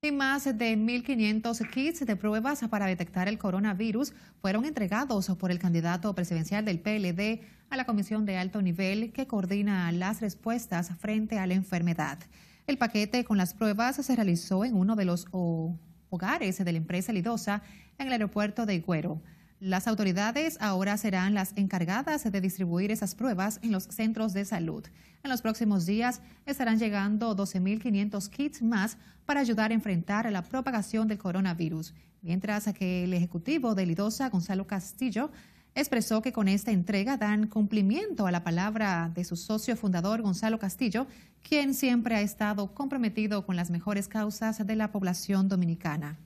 Y más de 1.500 kits de pruebas para detectar el coronavirus fueron entregados por el candidato presidencial del PLD a la Comisión de Alto Nivel que coordina las respuestas frente a la enfermedad. El paquete con las pruebas se realizó en uno de los hogares de la empresa Lidosa en el aeropuerto de Higüero. Las autoridades ahora serán las encargadas de distribuir esas pruebas en los centros de salud. En los próximos días estarán llegando 12.500 kits más para ayudar a enfrentar la propagación del coronavirus, mientras que el ejecutivo de Lidosa, Gonzalo Castillo, expresó que con esta entrega dan cumplimiento a la palabra de su socio fundador, Gonzalo Castillo, quien siempre ha estado comprometido con las mejores causas de la población dominicana.